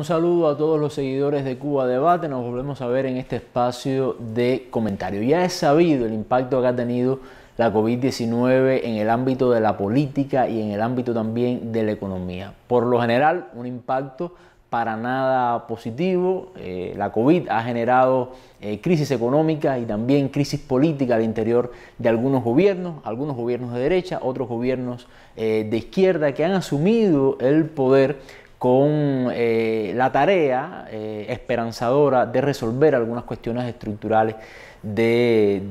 Un saludo a todos los seguidores de Cuba Debate. Nos volvemos a ver en este espacio de comentario. Ya es sabido el impacto que ha tenido la COVID-19 en el ámbito de la política y en el ámbito también de la economía. Por lo general, un impacto para nada positivo. Eh, la COVID ha generado eh, crisis económica y también crisis política al interior de algunos gobiernos, algunos gobiernos de derecha, otros gobiernos eh, de izquierda que han asumido el poder con eh, la tarea eh, esperanzadora de resolver algunas cuestiones estructurales de,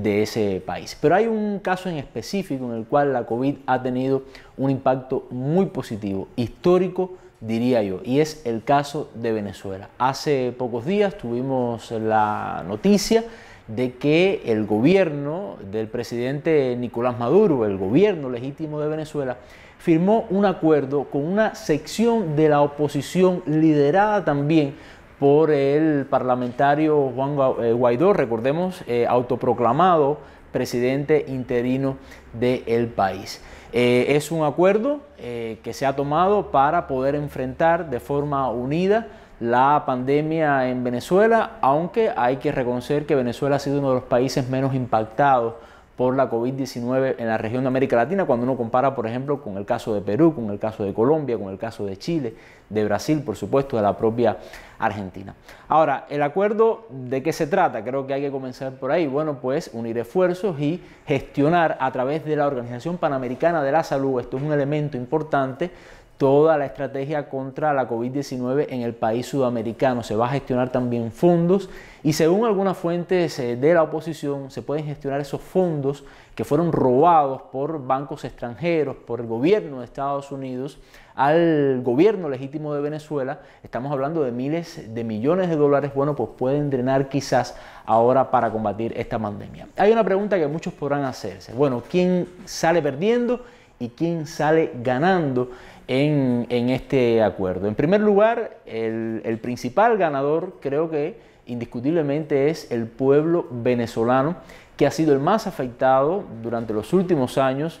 de, ese país. Pero hay un caso en específico en el cual la COVID ha tenido un impacto muy positivo, histórico, diría yo, y es el caso de Venezuela. Hace pocos días tuvimos la noticia de que el gobierno del presidente Nicolás Maduro, el gobierno legítimo de Venezuela, firmó un acuerdo con una sección de la oposición liderada también por el parlamentario Juan eh, Guaidó, recordemos, eh, autoproclamado presidente interino del país. Eh, es un acuerdo que se ha tomado para poder enfrentar de forma unida la pandemia en Venezuela, aunque hay que reconocer que Venezuela ha sido uno de los países menos impactados por la COVID-19 en la región de América Latina, cuando uno compara, por ejemplo, con el caso de Perú, con el caso de Colombia, con el caso de Chile, de Brasil, por supuesto, de la propia Argentina. Ahora, el acuerdo, ¿de qué se trata? Creo que hay que comenzar por ahí. Bueno, pues unir esfuerzos y gestionar a través de la Organización Panamericana de la Salud, esto es un elemento importante, toda la estrategia contra la COVID-19 en el país sudamericano. Se va a gestionar también fondos y según algunas fuentes eh, de la oposición se pueden gestionar esos fondos que fueron robados por bancos extranjeros, por el gobierno de Estados Unidos, al gobierno legítimo de Venezuela. Estamos hablando de miles de millones de dólares. Bueno, pues pueden drenar quizás ahora para combatir esta pandemia. Hay una pregunta que muchos podrán hacerse. Bueno, ¿quién sale perdiendo? y quién sale ganando en, este acuerdo. En primer lugar, el, principal ganador creo que indiscutiblemente es el pueblo venezolano, que ha sido el más afectado durante los últimos años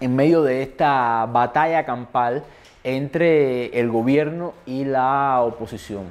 en medio de esta batalla campal entre el gobierno y la oposición.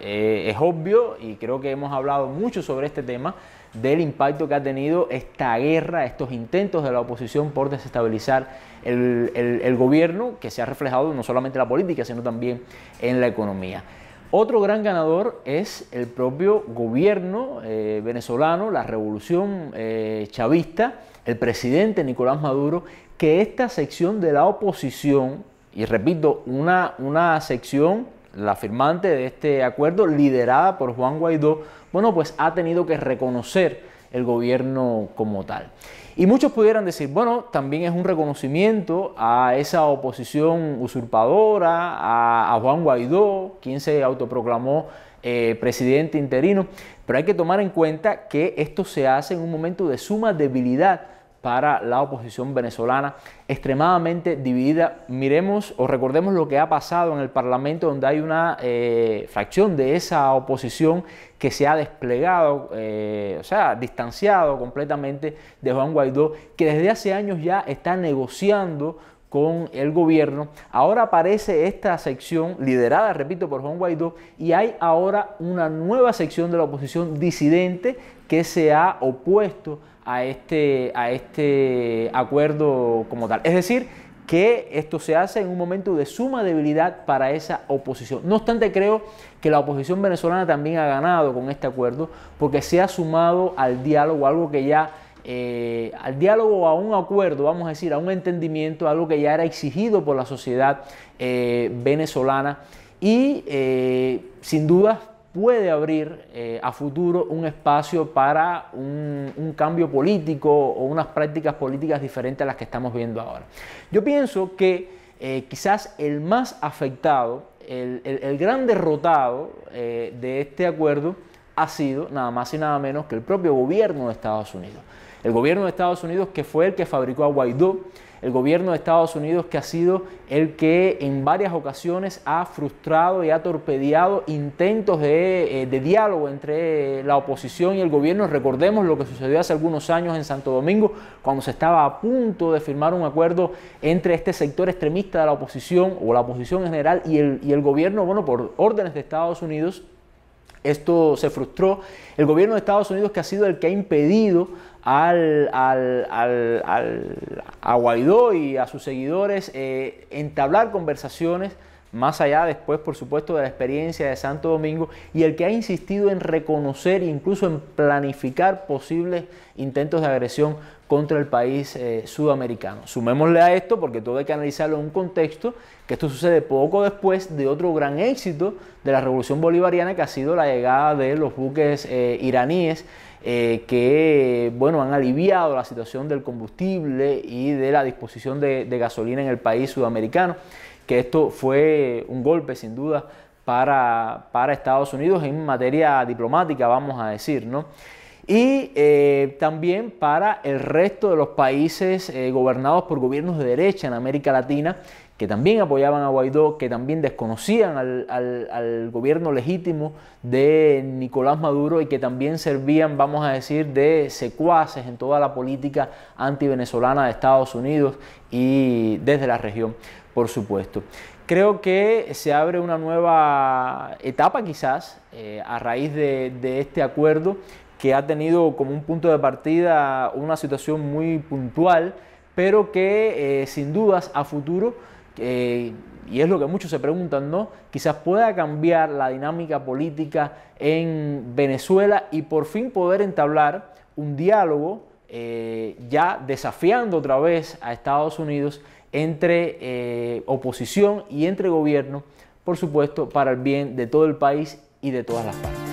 Eh, es obvio, y creo que hemos hablado mucho sobre este tema, del impacto que ha tenido esta guerra, estos intentos de la oposición por desestabilizar el, gobierno, que se ha reflejado no solamente en la política, sino también en la economía. Otro gran ganador es el propio gobierno eh, venezolano, la revolución eh, chavista, el presidente Nicolás Maduro, que esta sección de la oposición, y repito, una, una sección la firmante de este acuerdo, liderada por Juan Guaidó, bueno, pues ha tenido que reconocer el gobierno como tal. Y muchos pudieran decir, bueno, también es un reconocimiento a esa oposición usurpadora, a, Juan Guaidó, quien se autoproclamó eh, presidente interino, pero hay que tomar en cuenta que esto se hace en un momento de suma debilidad para la oposición venezolana, extremadamente dividida. Miremos o recordemos lo que ha pasado en el Parlamento, donde hay una eh, fracción de esa oposición que se ha desplegado, eh, o sea, distanciado completamente de Juan Guaidó, que desde hace años ya está negociando con el gobierno. Ahora aparece esta sección liderada, repito, por Juan Guaidó y hay ahora una nueva sección de la oposición disidente que se ha opuesto a este, a este acuerdo como tal. Es decir, que esto se hace en un momento de suma debilidad para esa oposición. No obstante, creo que la oposición venezolana también ha ganado con este acuerdo porque se ha sumado al diálogo, algo que ya, eh, al diálogo, a un acuerdo, vamos a decir, a un entendimiento, algo que ya era exigido por la sociedad eh, venezolana y eh, sin duda puede abrir eh, a futuro un espacio para un, cambio político o unas prácticas políticas diferentes a las que estamos viendo ahora. Yo pienso que eh, quizás el más afectado, el, gran derrotado eh, de este acuerdo ha sido nada más y nada menos que el propio gobierno de Estados Unidos. El gobierno de Estados Unidos que fue el que fabricó a Guaidó, el gobierno de Estados Unidos que ha sido el que en varias ocasiones ha frustrado y ha torpedeado intentos eh, de, diálogo entre la oposición y el gobierno. Recordemos lo que sucedió hace algunos años en Santo Domingo, cuando se estaba a punto de firmar un acuerdo entre este sector extremista de la oposición o la oposición en general y el, y el gobierno, bueno, por órdenes de Estados Unidos esto se frustró. El gobierno de Estados Unidos, que ha sido el que ha impedido al, al, a Guaidó y a sus seguidores eh, entablar conversaciones más allá después, por supuesto, de la experiencia de Santo Domingo y el que ha insistido en reconocer e incluso en planificar posibles intentos de agresión contra el país eh, sudamericano. Sumémosle a esto, porque todo hay que analizarlo en un contexto, que esto sucede poco después de otro gran éxito de la Revolución Bolivariana, que ha sido la llegada de los buques eh, iraníes eh, que bueno, han aliviado la situación del combustible y de la disposición de gasolina en el país sudamericano que esto fue un golpe sin duda para, Estados Unidos en materia diplomática, vamos a decir, ¿no? y eh, también para el resto de los países eh, gobernados por gobiernos de derecha en América Latina, que también apoyaban a Guaidó, que también desconocían al, al gobierno legítimo de Nicolás Maduro y que también servían, vamos a decir, de secuaces en toda la política antivenezolana de Estados Unidos y desde la región por supuesto. Creo que se abre una nueva etapa quizás eh, a raíz de, este acuerdo que ha tenido como un punto de partida una situación muy puntual, pero que eh, sin dudas a futuro, y es lo que muchos se preguntan, ¿no? Quizás pueda cambiar la dinámica política en Venezuela y por fin poder entablar un diálogo eh, ya desafiando otra vez a Estados Unidos entre eh, oposición y entre gobierno, por supuesto, para el bien de todo el país y de todas las partes.